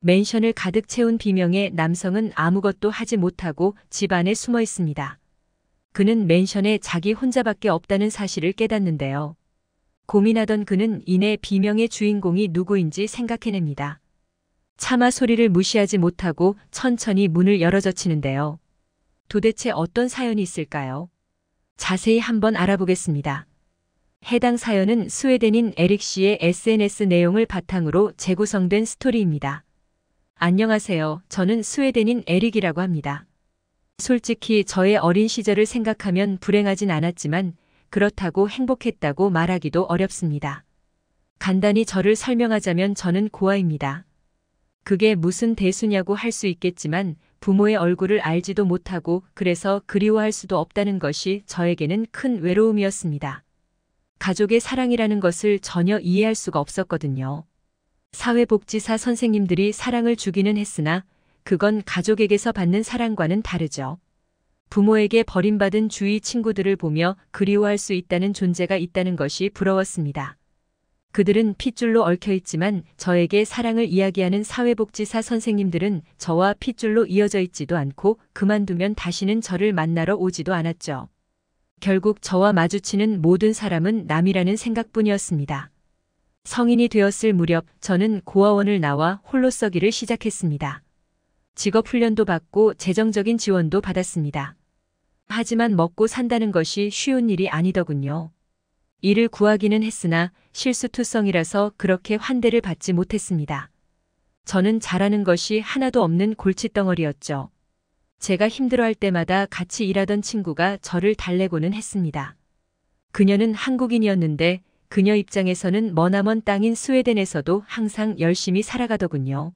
맨션을 가득 채운 비명에 남성은 아무것도 하지 못하고 집 안에 숨어 있습니다. 그는 맨션에 자기 혼자밖에 없다는 사실을 깨닫는데요. 고민하던 그는 이내 비명의 주인공이 누구인지 생각해냅니다. 차마 소리를 무시하지 못하고 천천히 문을 열어젖히는데요. 도대체 어떤 사연이 있을까요? 자세히 한번 알아보겠습니다. 해당 사연은 스웨덴인 에릭 씨의 SNS 내용을 바탕으로 재구성된 스토리입니다. 안녕하세요. 저는 스웨덴인 에릭이라고 합니다. 솔직히 저의 어린 시절을 생각하면 불행하진 않았지만 그렇다고 행복했다고 말하기도 어렵습니다. 간단히 저를 설명하자면 저는 고아입니다. 그게 무슨 대수냐고 할 수 있겠지만 부모의 얼굴을 알지도 못하고 그래서 그리워할 수도 없다는 것이 저에게는 큰 외로움이었습니다. 가족의 사랑이라는 것을 전혀 이해할 수가 없었거든요. 사회복지사 선생님들이 사랑을 주기는 했으나 그건 가족에게서 받는 사랑과는 다르죠. 부모에게 버림받은 주위 친구들을 보며 그리워할 수 있다는 존재가 있다는 것이 부러웠습니다. 그들은 핏줄로 얽혀있지만 저에게 사랑을 이야기하는 사회복지사 선생님들은 저와 핏줄로 이어져 있지도 않고 그만두면 다시는 저를 만나러 오지도 않았죠. 결국 저와 마주치는 모든 사람은 남이라는 생각뿐이었습니다. 성인이 되었을 무렵 저는 고아원을 나와 홀로 서기를 시작했습니다. 직업 훈련도 받고 재정적인 지원도 받았습니다. 하지만 먹고 산다는 것이 쉬운 일이 아니더군요. 일을 구하기는 했으나 실수투성이라서 그렇게 환대를 받지 못했습니다. 저는 잘하는 것이 하나도 없는 골칫덩어리였죠. 제가 힘들어할 때마다 같이 일하던 친구가 저를 달래고는 했습니다. 그녀는 한국인이었는데 그녀 입장에서는 머나먼 땅인 스웨덴에서도 항상 열심히 살아가더군요.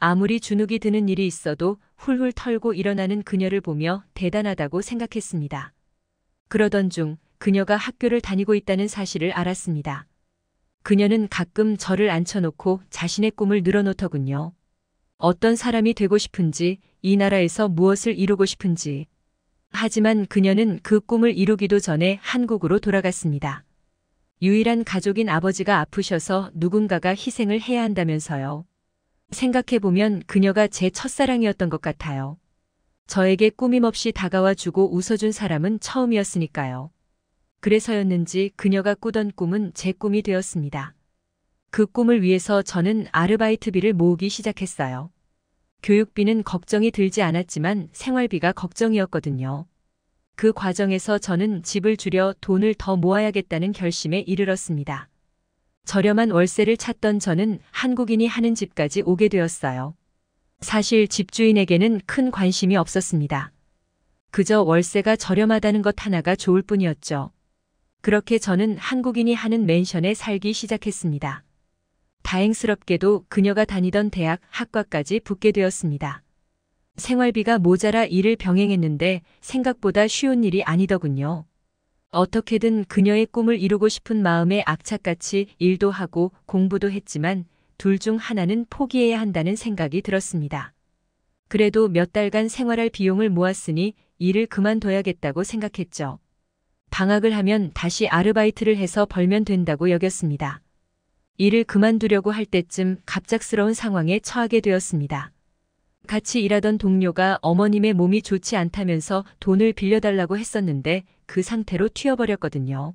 아무리 주눅이 드는 일이 있어도 훌훌 털고 일어나는 그녀를 보며 대단하다고 생각했습니다. 그러던 중 그녀가 학교를 다니고 있다는 사실을 알았습니다. 그녀는 가끔 저를 앉혀놓고 자신의 꿈을 늘어놓더군요. 어떤 사람이 되고 싶은지 이 나라에서 무엇을 이루고 싶은지. 하지만 그녀는 그 꿈을 이루기도 전에 한국으로 돌아갔습니다. 유일한 가족인 아버지가 아프셔서 누군가가 희생을 해야 한다면서요. 생각해보면 그녀가 제 첫사랑이었던 것 같아요. 저에게 꾸밈없이 다가와 주고 웃어준 사람은 처음이었으니까요. 그래서였는지 그녀가 꾸던 꿈은 제 꿈이 되었습니다. 그 꿈을 위해서 저는 아르바이트비를 모으기 시작했어요. 교육비는 걱정이 들지 않았지만 생활비가 걱정이었거든요. 그 과정에서 저는 집을 줄여 돈을 더 모아야겠다는 결심에 이르렀습니다. 저렴한 월세를 찾던 저는 한국인이 하는 집까지 오게 되었어요. 사실 집주인에게는 큰 관심이 없었습니다. 그저 월세가 저렴하다는 것 하나가 좋을 뿐이었죠. 그렇게 저는 한국인이 하는 맨션에 살기 시작했습니다. 다행스럽게도 그녀가 다니던 대학 학과까지 붙게 되었습니다. 생활비가 모자라 일을 병행했는데 생각보다 쉬운 일이 아니더군요. 어떻게든 그녀의 꿈을 이루고 싶은 마음에 악착같이 일도 하고 공부도 했지만 둘 중 하나는 포기해야 한다는 생각이 들었습니다. 그래도 몇 달간 생활할 비용을 모았으니 일을 그만둬야겠다고 생각했죠. 방학을 하면 다시 아르바이트를 해서 벌면 된다고 여겼습니다. 일을 그만두려고 할 때쯤 갑작스러운 상황에 처하게 되었습니다. 같이 일하던 동료가 어머님의 몸이 좋지 않다면서 돈을 빌려달라고 했었는데 그 상태로 튀어버렸거든요.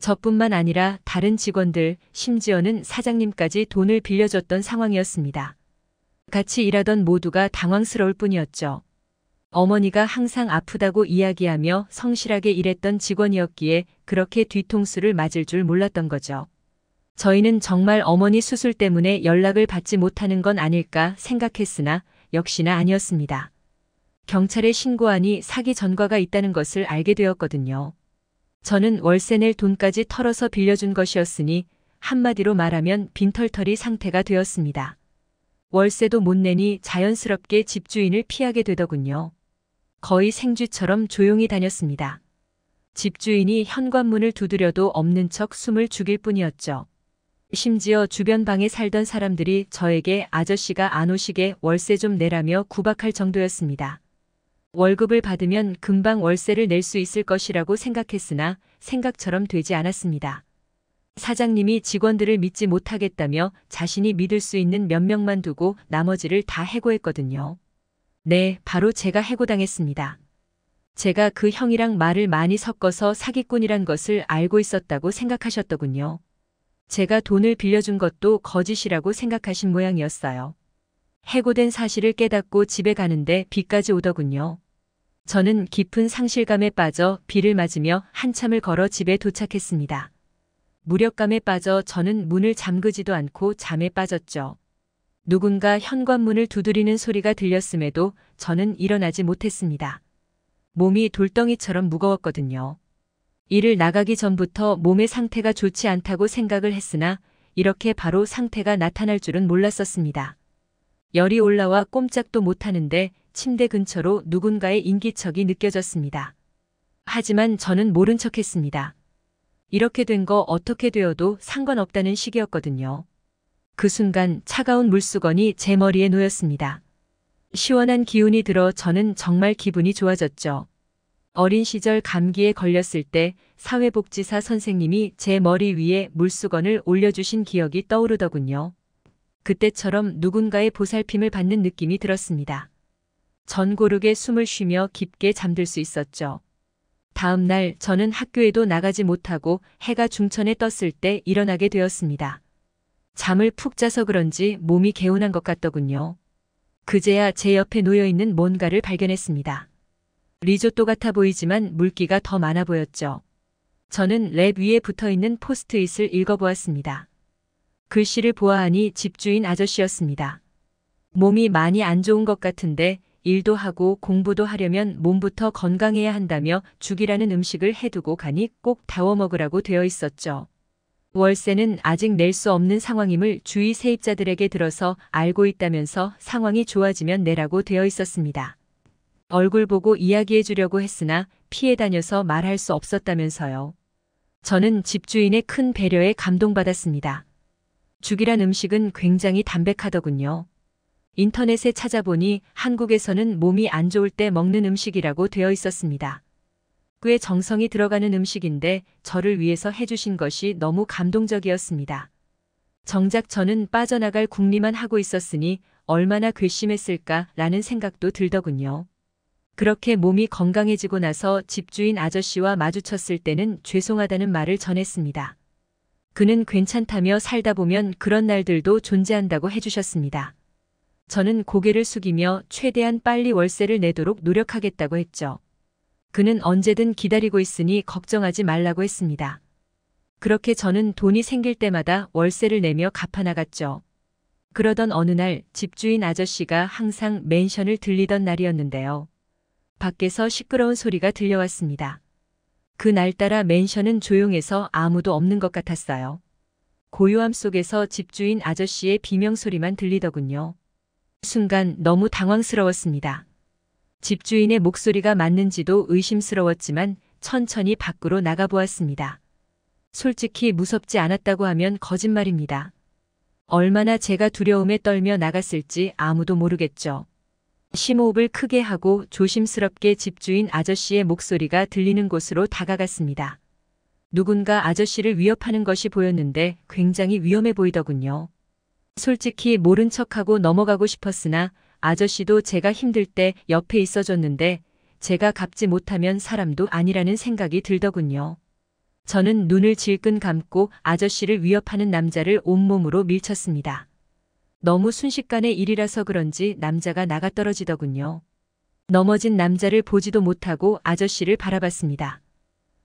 저뿐만 아니라 다른 직원들, 심지어는 사장님까지 돈을 빌려줬던 상황이었습니다. 같이 일하던 모두가 당황스러울 뿐이었죠. 어머니가 항상 아프다고 이야기하며 성실하게 일했던 직원이었기에 그렇게 뒤통수를 맞을 줄 몰랐던 거죠. 저희는 정말 어머니 수술 때문에 연락을 받지 못하는 건 아닐까 생각했으나 역시나 아니었습니다. 경찰에 신고하니 사기 전과가 있다는 것을 알게 되었거든요. 저는 월세 낼 돈까지 털어서 빌려준 것이었으니 한마디로 말하면 빈털털이 상태가 되었습니다. 월세도 못 내니 자연스럽게 집주인을 피하게 되더군요. 거의 생쥐처럼 조용히 다녔습니다. 집주인이 현관문을 두드려도 없는 척 숨을 죽일 뿐이었죠. 심지어 주변 방에 살던 사람들이 저에게 아저씨가 안 오시게 월세 좀 내라며 구박할 정도였습니다. 월급을 받으면 금방 월세를 낼 수 있을 것이라고 생각했으나 생각처럼 되지 않았습니다. 사장님이 직원들을 믿지 못하겠다며 자신이 믿을 수 있는 몇 명만 두고 나머지를 다 해고했거든요. 네, 바로 제가 해고당했습니다. 제가 그 형이랑 말을 많이 섞어서 사기꾼이란 것을 알고 있었다고 생각하셨더군요. 제가 돈을 빌려준 것도 거짓이라고 생각하신 모양이었어요. 해고된 사실을 깨닫고 집에 가는데 비까지 오더군요. 저는 깊은 상실감에 빠져 비를 맞으며 한참을 걸어 집에 도착했습니다. 무력감에 빠져 저는 문을 잠그지도 않고 잠에 빠졌죠. 누군가 현관문을 두드리는 소리가 들렸음에도 저는 일어나지 못했습니다. 몸이 돌덩이처럼 무거웠거든요. 일을 나가기 전부터 몸의 상태가 좋지 않다고 생각을 했으나 이렇게 바로 상태가 나타날 줄은 몰랐었습니다. 열이 올라와 꼼짝도 못하는데 침대 근처로 누군가의 인기척이 느껴졌습니다. 하지만 저는 모른 척했습니다. 이렇게 된 거 어떻게 되어도 상관없다는 식이었거든요. 그 순간 차가운 물수건이 제 머리에 놓였습니다. 시원한 기운이 들어 저는 정말 기분이 좋아졌죠. 어린 시절 감기에 걸렸을 때 사회복지사 선생님이 제 머리 위에 물수건을 올려주신 기억이 떠오르더군요. 그때처럼 누군가의 보살핌을 받는 느낌이 들었습니다. 전 고르게 숨을 쉬며 깊게 잠들 수 있었죠. 다음 날 저는 학교에도 나가지 못하고 해가 중천에 떴을 때 일어나게 되었습니다. 잠을 푹 자서 그런지 몸이 개운한 것 같더군요. 그제야 제 옆에 놓여있는 뭔가를 발견했습니다. 리조또 같아 보이지만 물기가 더 많아 보였죠. 저는 랩 위에 붙어있는 포스트잇을 읽어보았습니다. 글씨를 보아하니 집주인 아저씨였습니다. 몸이 많이 안 좋은 것 같은데 일도 하고 공부도 하려면 몸부터 건강해야 한다며 죽이라는 음식을 해두고 가니 꼭 다워 먹으라고 되어 있었죠. 월세는 아직 낼 수 없는 상황임을 주위 세입자들에게 들어서 알고 있다면서 상황이 좋아지면 내라고 되어 있었습니다. 얼굴 보고 이야기해 주려고 했으나 피해 다녀서 말할 수 없었다면서요. 저는 집주인의 큰 배려에 감동받았습니다. 죽이란 음식은 굉장히 담백하더군요. 인터넷에 찾아보니 한국에서는 몸이 안 좋을 때 먹는 음식이라고 되어 있었습니다. 꽤 정성이 들어가는 음식인데 저를 위해서 해주신 것이 너무 감동적이었습니다. 정작 저는 빠져나갈 궁리만 하고 있었으니 얼마나 괘씸했을까라는 생각도 들더군요. 그렇게 몸이 건강해지고 나서 집주인 아저씨와 마주쳤을 때는 죄송하다는 말을 전했습니다. 그는 괜찮다며 살다 보면 그런 날들도 존재한다고 해주셨습니다. 저는 고개를 숙이며 최대한 빨리 월세를 내도록 노력하겠다고 했죠. 그는 언제든 기다리고 있으니 걱정하지 말라고 했습니다. 그렇게 저는 돈이 생길 때마다 월세를 내며 갚아나갔죠. 그러던 어느 날 집주인 아저씨가 항상 맨션을 들리던 날이었는데요. 밖에서 시끄러운 소리가 들려왔습니다. 그날따라 맨션은 조용해서 아무도 없는 것 같았어요. 고요함 속에서 집주인 아저씨의 비명소리만 들리더군요. 순간 너무 당황스러웠습니다. 집주인의 목소리가 맞는지도 의심스러웠지만 천천히 밖으로 나가보았습니다. 솔직히 무섭지 않았다고 하면 거짓말입니다. 얼마나 제가 두려움에 떨며 나갔을지 아무도 모르겠죠. 심호흡을 크게 하고 조심스럽게 집주인 아저씨의 목소리가 들리는 곳으로 다가갔습니다. 누군가 아저씨를 위협하는 것이 보였는데 굉장히 위험해 보이더군요. 솔직히 모른 척하고 넘어가고 싶었으나 아저씨도 제가 힘들 때 옆에 있어줬는데 제가 갚지 못하면 사람도 아니라는 생각이 들더군요. 저는 눈을 질끈 감고 아저씨를 위협하는 남자를 온몸으로 밀쳤습니다. 너무 순식간에 일이라서 그런지 남자가 나가떨어지더군요. 넘어진 남자를 보지도 못하고 아저씨를 바라봤습니다.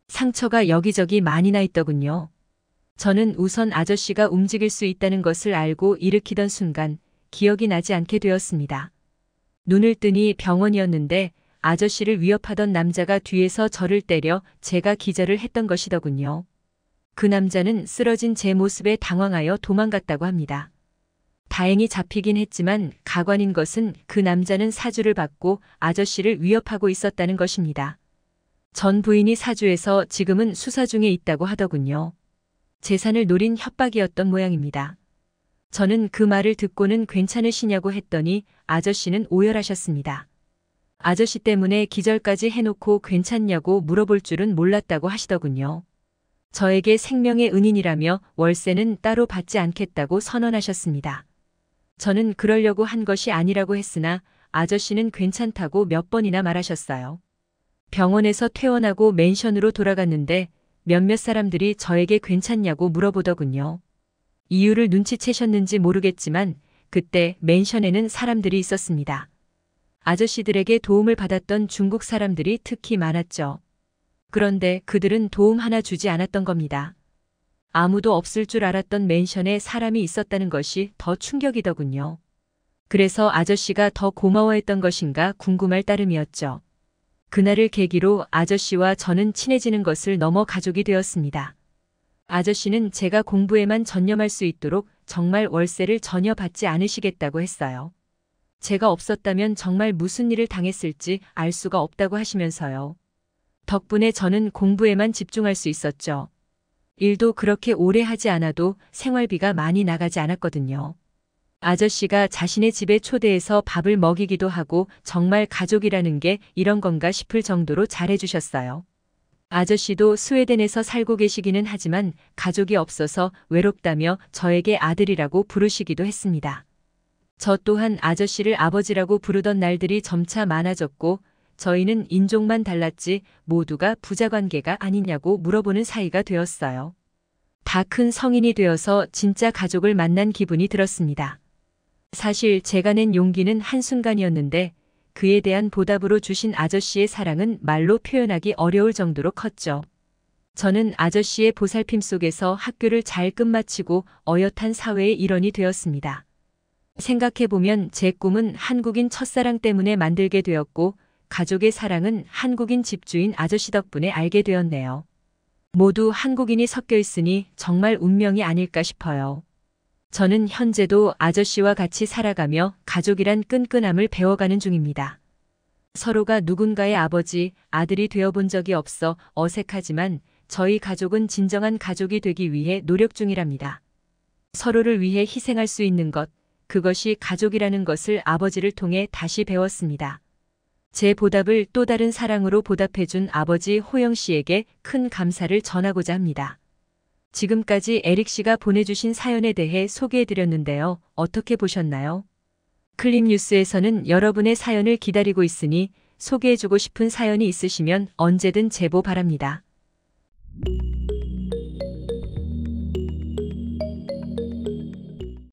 상처가 여기저기 많이 나 있더군요. 저는 우선 아저씨가 움직일 수 있다는 것을 알고 일으키던 순간 기억이 나지 않게 되었습니다. 눈을 뜨니 병원이었는데 아저씨를 위협하던 남자가 뒤에서 저를 때려 제가 기절을 했던 것이더군요. 그 남자는 쓰러진 제 모습에 당황하여 도망갔다고 합니다. 다행히 잡히긴 했지만 가관인 것은 그 남자는 사주를 받고 아저씨를 위협하고 있었다는 것입니다. 전 부인이 사주에서 지금은 수사 중에 있다고 하더군요. 재산을 노린 협박이었던 모양입니다. 저는 그 말을 듣고는 괜찮으시냐고 했더니 아저씨는 오열하셨습니다. 아저씨 때문에 기절까지 해놓고 괜찮냐고 물어볼 줄은 몰랐다고 하시더군요. 저에게 생명의 은인이라며 월세는 따로 받지 않겠다고 선언하셨습니다. 저는 그러려고 한 것이 아니라고 했으나 아저씨는 괜찮다고 몇 번이나 말하셨어요. 병원에서 퇴원하고 맨션으로 돌아갔는데 몇몇 사람들이 저에게 괜찮냐고 물어보더군요. 이유를 눈치채셨는지 모르겠지만 그때 맨션에는 사람들이 있었습니다. 아저씨들에게 도움을 받았던 중국 사람들이 특히 많았죠. 그런데 그들은 도움 하나 주지 않았던 겁니다. 아무도 없을 줄 알았던 맨션에 사람이 있었다는 것이 더 충격이더군요. 그래서 아저씨가 더 고마워했던 것인가 궁금할 따름이었죠. 그날을 계기로 아저씨와 저는 친해지는 것을 넘어 가족이 되었습니다. 아저씨는 제가 공부에만 전념할 수 있도록 정말 월세를 전혀 받지 않으시겠다고 했어요. 제가 없었다면 정말 무슨 일을 당했을지 알 수가 없다고 하시면서요. 덕분에 저는 공부에만 집중할 수 있었죠. 일도 그렇게 오래 하지 않아도 생활비가 많이 나가지 않았거든요. 아저씨가 자신의 집에 초대해서 밥을 먹이기도 하고 정말 가족이라는 게 이런 건가 싶을 정도로 잘해주셨어요. 아저씨도 스웨덴에서 살고 계시기는 하지만 가족이 없어서 외롭다며 저에게 아들이라고 부르시기도 했습니다. 저 또한 아저씨를 아버지라고 부르던 날들이 점차 많아졌고 저희는 인종만 달랐지 모두가 부자 관계가 아니냐고 물어보는 사이가 되었어요. 다 큰 성인이 되어서 진짜 가족을 만난 기분이 들었습니다. 사실 제가 낸 용기는 한순간이었는데 그에 대한 보답으로 주신 아저씨의 사랑은 말로 표현하기 어려울 정도로 컸죠. 저는 아저씨의 보살핌 속에서 학교를 잘 끝마치고 어엿한 사회의 일원이 되었습니다. 생각해보면 제 꿈은 한국인 첫사랑 때문에 만들게 되었고 가족의 사랑은 한국인 집주인 아저씨 덕분에 알게 되었네요. 모두 한국인이 섞여 있으니 정말 운명이 아닐까 싶어요. 저는 현재도 아저씨와 같이 살아가며 가족이란 끈끈함을 배워가는 중입니다. 서로가 누군가의 아버지, 아들이 되어본 적이 없어 어색하지만 저희 가족은 진정한 가족이 되기 위해 노력 중이랍니다. 서로를 위해 희생할 수 있는 것, 그것이 가족이라는 것을 아버지를 통해 다시 배웠습니다. 제 보답을 또 다른 사랑으로 보답해준 아버지 호영 씨에게 큰 감사를 전하고자 합니다. 지금까지 에릭 씨가 보내주신 사연에 대해 소개해드렸는데요. 어떻게 보셨나요? 클립 뉴스에서는 여러분의 사연을 기다리고 있으니 소개해주고 싶은 사연이 있으시면 언제든 제보 바랍니다.